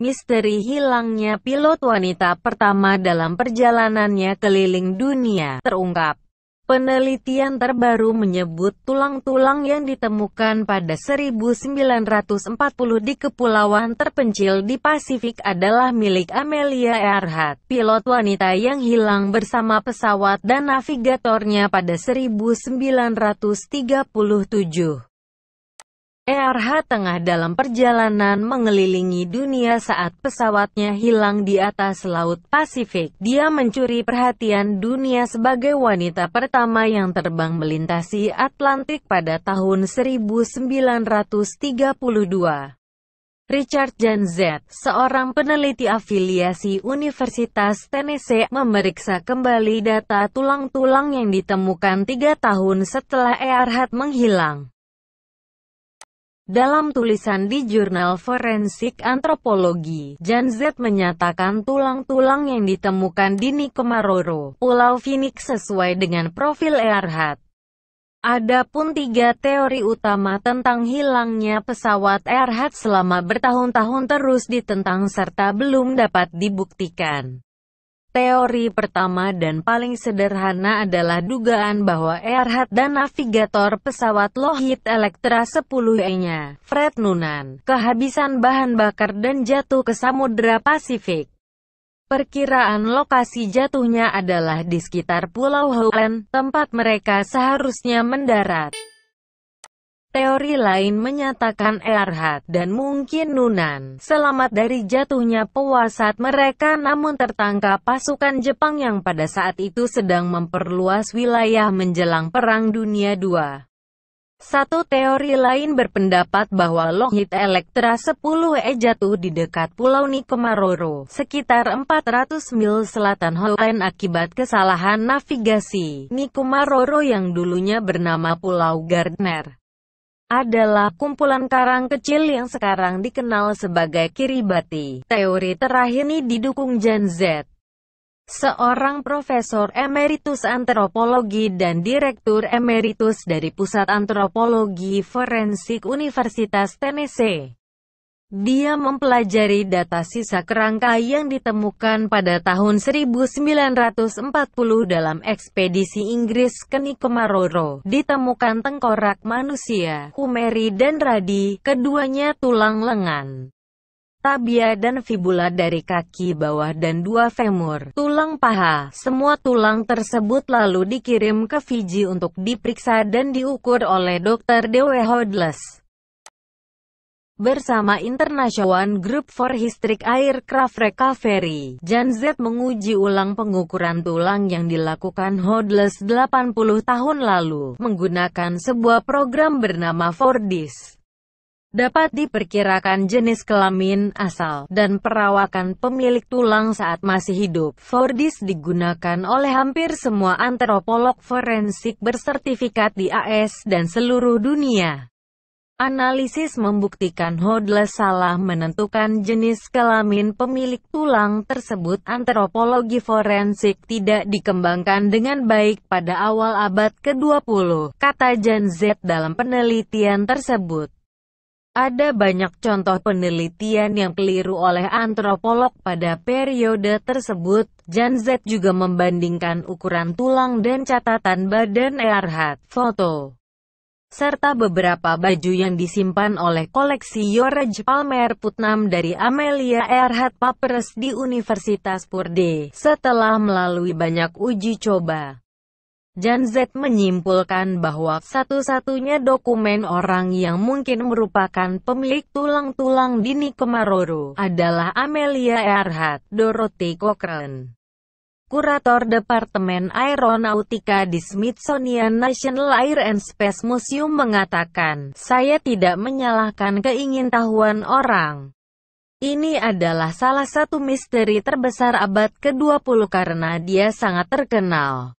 Misteri hilangnya pilot wanita pertama dalam perjalanannya keliling dunia terungkap. Penelitian terbaru menyebut tulang-tulang yang ditemukan pada 1940 di kepulauan terpencil di Pasifik adalah milik Amelia Earhart, pilot wanita yang hilang bersama pesawat dan navigatornya pada 1937. ERH tengah dalam perjalanan mengelilingi dunia saat pesawatnya hilang di atas Laut Pasifik. Dia mencuri perhatian dunia sebagai wanita pertama yang terbang melintasi Atlantik pada tahun 1932. Richard Jan Z, seorang peneliti afiliasi Universitas Tennessee, memeriksa kembali data tulang-tulang yang ditemukan tiga tahun setelah Earhart menghilang. Dalam tulisan di jurnal Forensik Antropologi, Jan Z menyatakan tulang-tulang yang ditemukan di Nikomaroro, Pulau Phoenix sesuai dengan profil Earhart. Adapun tiga teori utama tentang hilangnya pesawat Erhat selama bertahun-tahun terus ditentang serta belum dapat dibuktikan. Teori pertama dan paling sederhana adalah dugaan bahwa Earhart dan navigator pesawat Lockheed Electra 10E-nya, Fred Noonan, kehabisan bahan bakar dan jatuh ke Samudra Pasifik. Perkiraan lokasi jatuhnya adalah di sekitar Pulau Howland, tempat mereka seharusnya mendarat. Teori lain menyatakan Erhat dan mungkin Nunan selamat dari jatuhnya pewasat mereka namun tertangkap pasukan Jepang yang pada saat itu sedang memperluas wilayah menjelang Perang Dunia II. Satu teori lain berpendapat bahwa Lockheed Electra 10E jatuh di dekat Pulau Nikomaroro, sekitar 400 mil selatan Hawaii akibat kesalahan navigasi. Nikomaroro yang dulunya bernama Pulau Gardner adalah kumpulan karang kecil yang sekarang dikenal sebagai Kiribati. Teori terakhir ini didukung Jan Z, seorang profesor emeritus antropologi dan direktur emeritus dari Pusat Antropologi Forensik Universitas Tennessee. Dia mempelajari data sisa kerangka yang ditemukan pada tahun 1940 dalam ekspedisi Inggris ke Nikomaroro. Ditemukan tengkorak manusia, kumeri dan radi, keduanya tulang lengan. Tabia dan fibula dari kaki bawah dan dua femur, tulang paha, semua tulang tersebut lalu dikirim ke Fiji untuk diperiksa dan diukur oleh Dr. Dewe Hodles bersama International Group for Historic Aircraft Recovery. Jan Z menguji ulang pengukuran tulang yang dilakukan Hodles 80 tahun lalu, menggunakan sebuah program bernama Fordis. Dapat diperkirakan jenis kelamin, asal, dan perawakan pemilik tulang saat masih hidup. Fordis digunakan oleh hampir semua antropolog forensik bersertifikat di AS dan seluruh dunia. Analisis membuktikan Hodler salah menentukan jenis kelamin pemilik tulang tersebut. Antropologi forensik tidak dikembangkan dengan baik pada awal abad ke-20, kata Jan Z dalam penelitian tersebut. Ada banyak contoh penelitian yang keliru oleh antropolog pada periode tersebut. Jan Z juga membandingkan ukuran tulang dan catatan badan Erhard. Foto serta beberapa baju yang disimpan oleh koleksi Yorej Palmer Putnam dari Amelia Earhart Papers di Universitas Purde. Setelah melalui banyak uji coba, Jan Z. menyimpulkan bahwa satu-satunya dokumen orang yang mungkin merupakan pemilik tulang-tulang dini Kemaroro adalah Amelia Earhart, Dorothy Cochrane kurator Departemen Aeronautika di Smithsonian National Air and Space Museum mengatakan, saya tidak menyalahkan keingintahuan orang. Ini adalah salah satu misteri terbesar abad ke-20 karena dia sangat terkenal.